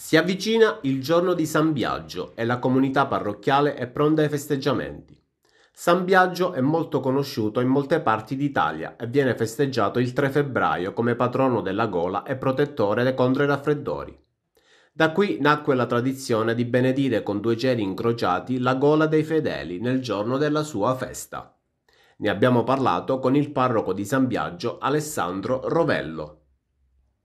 Si avvicina il giorno di San Biagio e la comunità parrocchiale è pronta ai festeggiamenti. San Biagio è molto conosciuto in molte parti d'Italia e viene festeggiato il 3 febbraio come patrono della gola e protettore contro i raffreddori. Da qui nacque la tradizione di benedire con due geli incrociati la gola dei fedeli nel giorno della sua festa. Ne abbiamo parlato con il parroco di San Biagio Alessandro Rovello.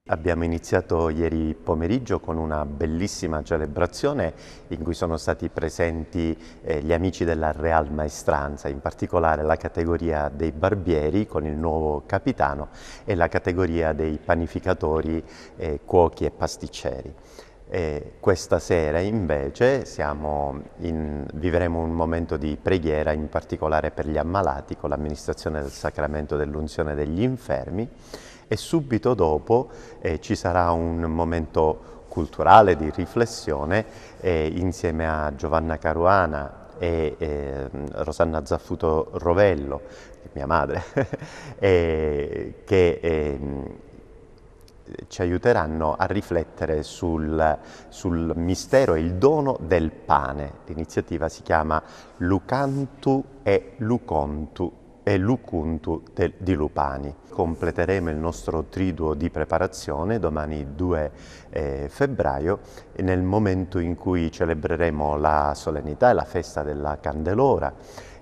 Abbiamo iniziato ieri pomeriggio con una bellissima celebrazione in cui sono stati presenti eh, gli amici della Real Maestranza, in particolare la categoria dei barbieri con il nuovo capitano e la categoria dei panificatori, eh, cuochi e pasticceri. E questa sera invece in, vivremo un momento di preghiera in particolare per gli ammalati con l'amministrazione del sacramento dell'unzione degli infermi e subito dopo eh, ci sarà un momento culturale di riflessione eh, insieme a Giovanna Caruana e eh, Rosanna Zaffuto Rovello, mia madre, eh, che ehm, ci aiuteranno a riflettere sul, sul, mistero e il dono del pane. L'iniziativa si chiama Lucantu e Lucontu e l'Ukuntu di Lupani. Completeremo il nostro triduo di preparazione domani 2 eh, febbraio nel momento in cui celebreremo la solennità e la festa della Candelora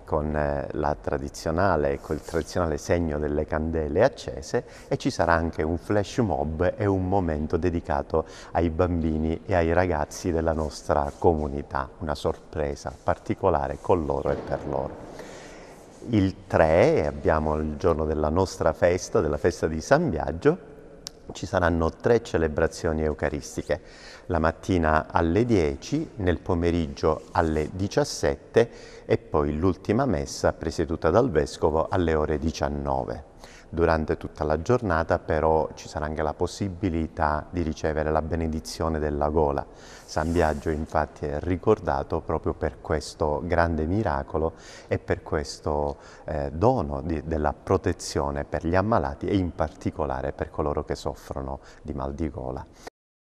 con, eh, con il tradizionale segno delle candele accese e ci sarà anche un flash mob e un momento dedicato ai bambini e ai ragazzi della nostra comunità, una sorpresa particolare con loro e per loro il 3, abbiamo il giorno della nostra festa, della festa di San Biagio, ci saranno tre celebrazioni eucaristiche, la mattina alle 10, nel pomeriggio alle 17 e poi l'ultima messa presieduta dal Vescovo alle ore 19 durante tutta la giornata, però ci sarà anche la possibilità di ricevere la benedizione della gola. San Biagio infatti è ricordato proprio per questo grande miracolo e per questo eh, dono di, della protezione per gli ammalati e in particolare per coloro che soffrono di mal di gola.